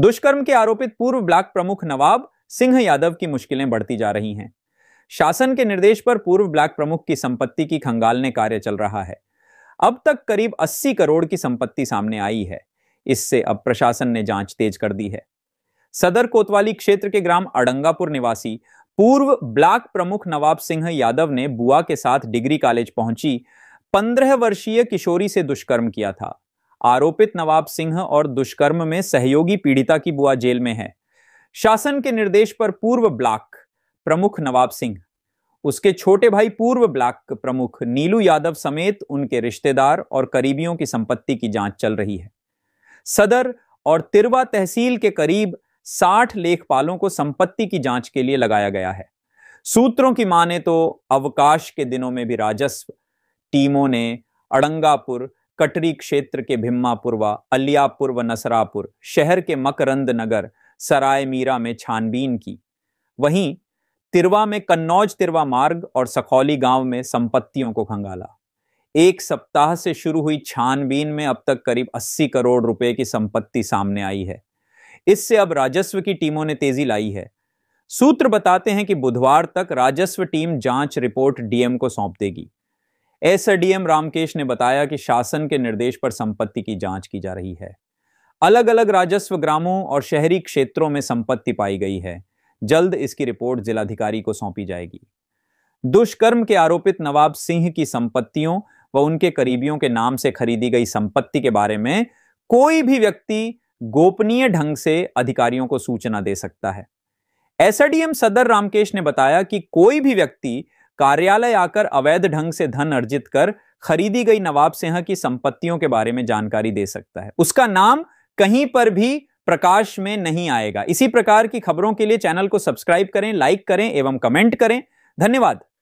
दुष्कर्म के आरोपित पूर्व ब्लॉक प्रमुख नवाब सिंह यादव की मुश्किलें बढ़ती जा रही हैं शासन के निर्देश पर पूर्व ब्लॉक प्रमुख की संपत्ति की खंगालने कार्य चल रहा है अब तक करीब 80 करोड़ की संपत्ति सामने आई है इससे अब प्रशासन ने जांच तेज कर दी है सदर कोतवाली क्षेत्र के ग्राम अड़ंगापुर निवासी पूर्व ब्लॉक प्रमुख नवाब सिंह यादव ने बुआ के साथ डिग्री कॉलेज पहुंची पंद्रह वर्षीय किशोरी से दुष्कर्म किया था आरोपित नवाब सिंह और दुष्कर्म में सहयोगी पीड़िता की बुआ जेल में है शासन के निर्देश पर पूर्व ब्लॉक प्रमुख नवाब सिंह उसके छोटे भाई पूर्व ब्लॉक प्रमुख नीलू यादव समेत उनके रिश्तेदार और करीबियों की संपत्ति की जांच चल रही है सदर और तिरवा तहसील के करीब 60 लेखपालों को संपत्ति की जांच के लिए लगाया गया है सूत्रों की माने तो अवकाश के दिनों में भी राजस्व टीमों ने अड़ंगापुर कटरी क्षेत्र के भिम्मापुरवा अलियापुर व नसरापुर शहर के मकरंद नगर सराय मीरा में छानबीन की वहीं तिरवा में कन्नौज तिरवा मार्ग और सखौली गांव में संपत्तियों को खंगाला एक सप्ताह से शुरू हुई छानबीन में अब तक करीब 80 करोड़ रुपए की संपत्ति सामने आई है इससे अब राजस्व की टीमों ने तेजी लाई है सूत्र बताते हैं कि बुधवार तक राजस्व टीम जांच रिपोर्ट डीएम को सौंप देगी एस डीएम रामकेश ने बताया कि शासन के निर्देश पर संपत्ति की जांच की जा रही है अलग अलग राजस्व ग्रामों और शहरी क्षेत्रों में संपत्ति पाई गई है जल्द इसकी रिपोर्ट जिलाधिकारी को सौंपी जाएगी दुष्कर्म के आरोपित नवाब सिंह की संपत्तियों व उनके करीबियों के नाम से खरीदी गई संपत्ति के बारे में कोई भी व्यक्ति गोपनीय ढंग से अधिकारियों को सूचना दे सकता है एसएडीएम सदर रामकेश ने बताया कि कोई भी व्यक्ति कार्यालय आकर अवैध ढंग से धन अर्जित कर खरीदी गई नवाब सिंह की संपत्तियों के बारे में जानकारी दे सकता है उसका नाम कहीं पर भी प्रकाश में नहीं आएगा इसी प्रकार की खबरों के लिए चैनल को सब्सक्राइब करें लाइक करें एवं कमेंट करें धन्यवाद